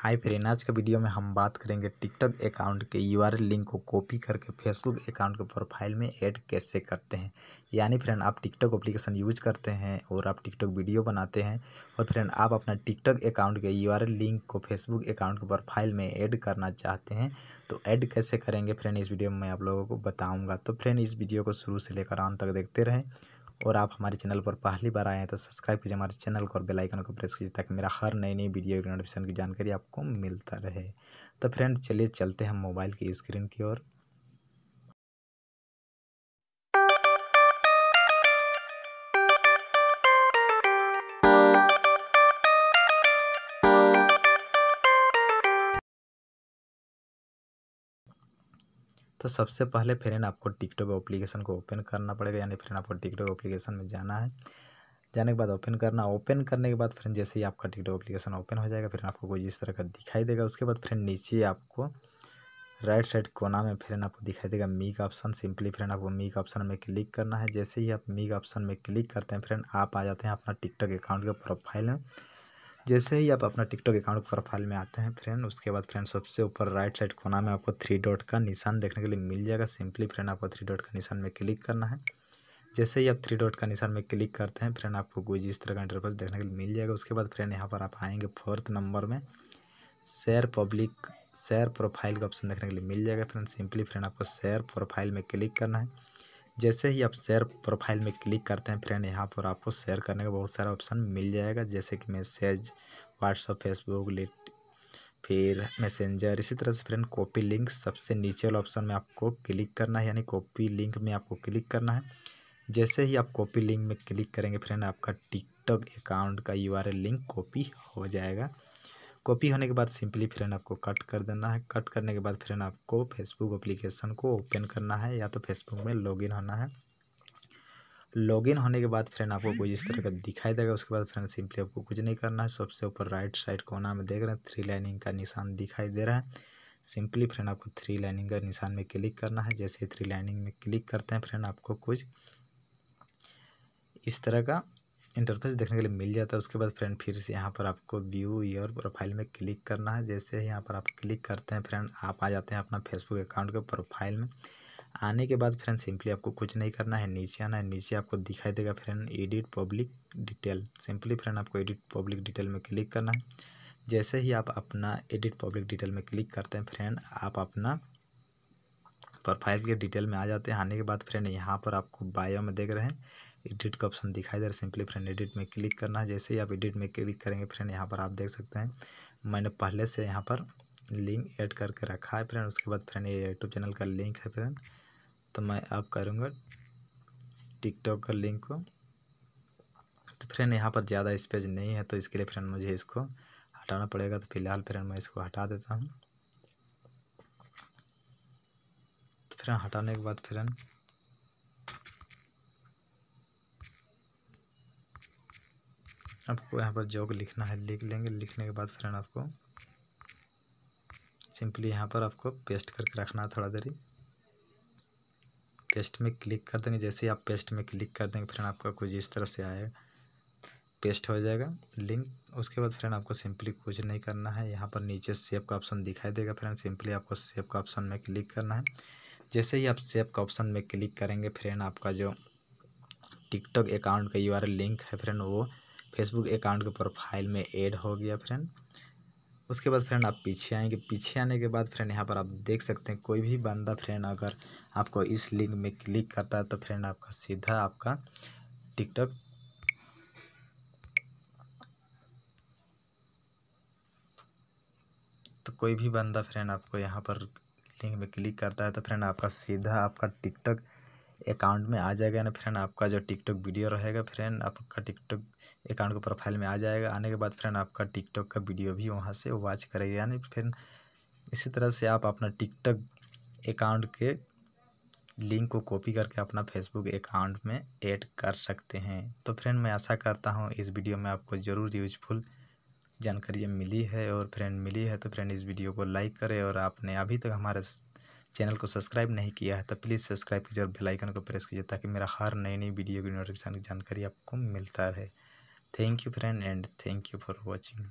hi friend आज का video में हम बात करेंगे टिकटॉक अकाउंट के यूआरएल लिंक को कॉपी करके फेसबुक अकाउंट के प्रोफाइल में ऐड कैसे करते हैं यानी फ्रेंड आप टिकटॉक एप्लीकेशन यूज करते हैं और आप टिकटॉक वीडियो बनाते हैं और फ्रेंड आप अपना टिकटॉक अकाउंट के यूआरएल लिंक को फेसबुक अकाउंट के प्रोफाइल में ऐड करना चाहते हैं तो ऐड कैसे करेंगे फ्रेंड इस वीडियो में मैं आप लोगों को बताऊँगा तो फ्रेंड इस वीडियो को शुरू से लेकर आन तक देखते रहें और आप हमारे चैनल पर पहली बार आए हैं तो सब्सक्राइब कीजिए हमारे चैनल को और बेल आइकन को प्रेस कीजिए ताकि मेरा हर नई नई वीडियो की नोटिफिकेशन की जानकारी आपको मिलता रहे तो फ्रेंड चलिए चलते हैं मोबाइल की स्क्रीन की ओर तो सबसे पहले फ्रेंड आपको टिकटॉक एप्लीकेशन को ओपन करना पड़ेगा यानी फिर आपको टिकटॉक एप्लीकेशन में जाना है जाने के बाद ओपन करना ओपन करने के बाद फिर जैसे ही आपका टिकटॉक एप्लीकेशन ओपन हो जाएगा फिर आपको कुछ इस तरह का दिखाई देगा उसके बाद फिर नीचे आपको राइट साइड कोना में फिर आपको दिखाई देगा मी का ऑप्शन सिंपली फिर आपको मी का ऑप्शन में क्लिक करना है जैसे ही आप मी का ऑप्शन में क्लिक करते हैं फ्रेंड आप आ जाते हैं अपना टिकटॉक अकाउंट के प्रोफाइल में जैसे ही आप अपना टिकटॉक अकाउंट प्रोफाइल में आते हैं फ्रेंड उसके बाद फ्रेंड सबसे ऊपर राइट साइड कोना में आपको थ्री डॉट का निशान देखने के लिए मिल जाएगा सिंपली फ्रेंड आपको थ्री डॉट का निशान में क्लिक करना है जैसे ही आप थ्री डॉट का निशान में क्लिक करते हैं फ्रेंड आपको कुछ इस तरह का इंटरफेस देखने के लिए मिल जाएगा उसके बाद फ्रेंड यहाँ पर आप आएँगे फोर्थ नंबर में शेयर पब्लिक शेयर प्रोफाइल का ऑप्शन देखने के लिए मिल जाएगा फ्रेंड सिंपली फ्रेंड आपको शेयर प्रोफाइल में क्लिक करना है जैसे ही आप शेयर प्रोफाइल में क्लिक करते हैं फ्रेंड यहाँ पर आपको शेयर करने का बहुत सारा ऑप्शन मिल जाएगा जैसे कि मैसेज व्हाट्सअप फेसबुक लिट फिर मैसेंजर इसी तरह से फ्रेंड कॉपी लिंक सबसे नीचे वाला ऑप्शन में आपको क्लिक करना है यानी कॉपी लिंक में आपको क्लिक करना है जैसे ही आप कॉपी लिंक में क्लिक करेंगे फ्रेंड आपका टिकटॉक अकाउंट का यू लिंक कॉपी हो जाएगा कॉपी होने के बाद सिंपली फ्रेंड आपको कट कर देना है कट करने के बाद फ्रेंड आपको फेसबुक एप्लीकेशन को ओपन करना है या तो फेसबुक में लॉगिन होना है लॉगिन होने के बाद फ्रेंड आपको कुछ इस तरह का दिखाई देगा उसके बाद फ्रेंड सिंपली आपको कुछ नहीं करना है सबसे ऊपर राइट साइड कोना में देख रहे हैं थ्री लाइनिंग का निशान दिखाई दे रहा है सिंपली फ्रेंड आपको थ्री लाइनिंग का निशान में क्लिक करना है जैसे थ्री लाइनिंग में क्लिक करते हैं फ्रेंड आपको कुछ इस तरह का इंटरफेस देखने के लिए मिल जाता है उसके बाद फ्रेंड फिर से यहाँ पर आपको व्यू योर प्रोफाइल में क्लिक करना है जैसे ही यहाँ पर आप क्लिक करते हैं फ्रेंड आप आ जाते हैं अपना फेसबुक अकाउंट के प्रोफाइल में आने के बाद फ्रेंड सिंपली आपको कुछ नहीं करना है नीचे आना है नीचे आपको दिखाई देगा friend edit public detail simply friend आपको एडिट पब्लिक डिटेल में क्लिक करना है जैसे ही आप अपना एडिट पब्लिक डिटेल में क्लिक करते हैं फ्रेंड आप अपना प्रोफाइल के डिटेल में आ जाते हैं आने के बाद फ्रेंड यहाँ पर आपको बायो में देख रहे हैं एडिट का ऑप्शन दिखाई दे रहा है सिंपली फ्रेंड एडिट में क्लिक करना है जैसे ही आप एडिट में क्लिक करेंगे फ्रेंड यहाँ पर आप देख सकते हैं मैंने पहले से यहाँ पर लिंक ऐड करके रखा है फ्रेंड उसके बाद फ्रेंड ये यूट्यूब चैनल का लिंक है फ्रेंड तो मैं आप करूँगा टिकटॉक का लिंक को तो फ्रेंड यहाँ पर ज़्यादा स्पेज नहीं है तो इसके लिए फ्रेंड मुझे इसको हटाना पड़ेगा तो फिलहाल फ्रेंड मैं इसको हटा देता हूँ तो फ्रेंड हटाने के बाद फ्रेंड आपको यहाँ पर जॉग लिखना है लिख लेंगे लिखने के बाद फ्रेंड आपको सिंपली यहाँ पर आपको पेस्ट करके रखना है थोड़ा देरी पेस्ट में क्लिक कर देंगे जैसे ही आप पेस्ट में क्लिक कर देंगे फ्रेंड आपका कुछ इस तरह से आएगा पेस्ट हो जाएगा लिंक उसके बाद फ्रेंड आपको सिंपली कुछ नहीं करना है यहाँ पर नीचे सेव का ऑप्शन दिखाई देगा फ्रेंड सिंपली आपको सेव का ऑप्शन में क्लिक करना है जैसे ही आप सेव का ऑप्शन में क्लिक करेंगे फ्रेंड आपका जो टिकटॉक अकाउंट का यू लिंक है फ्रेंड वो फेसबुक अकाउंट के प्रोफाइल में ऐड हो गया फ्रेंड उसके बाद फ्रेंड आप पीछे आएंगे पीछे आने के बाद फ्रेंड यहाँ पर आप देख सकते हैं कोई भी बंदा फ्रेंड अगर आपको इस लिंक में क्लिक करता है तो फ्रेंड आपका सीधा आपका टिकटॉक तो कोई भी बंदा फ्रेंड आपको यहाँ पर लिंक में क्लिक करता है तो फ्रेंड आपका सीधा आपका टिकटॉक अकाउंट में आ जाएगा ना फ्रेंड आपका जो टिकटॉक वीडियो रहेगा फ्रेंड आपका टिकटॉक अकाउंट के प्रोफाइल में आ जाएगा आने के बाद फ्रेंड आपका टिकटॉक का वीडियो भी वहाँ से वॉच करेगा यानी फिर इसी तरह से आप अपना टिकटॉक अकाउंट के लिंक को कॉपी करके अपना फेसबुक अकाउंट में ऐड कर सकते हैं तो फ्रेंड मैं आशा करता हूँ इस वीडियो में आपको ज़रूर यूजफुल जानकारी मिली है और फ्रेंड मिली है तो फ्रेंड इस वीडियो को लाइक करें और आपने अभी तक हमारे चैनल को सब्सक्राइब नहीं किया है तो प्लीज़ सब्सक्राइब कीजिए और बेलाइकन को प्रेस कीजिए ताकि मेरा हर नई नई वीडियो की नोटिफिकेशन की जानकारी आपको मिलता रहे thank you friend and thank you for watching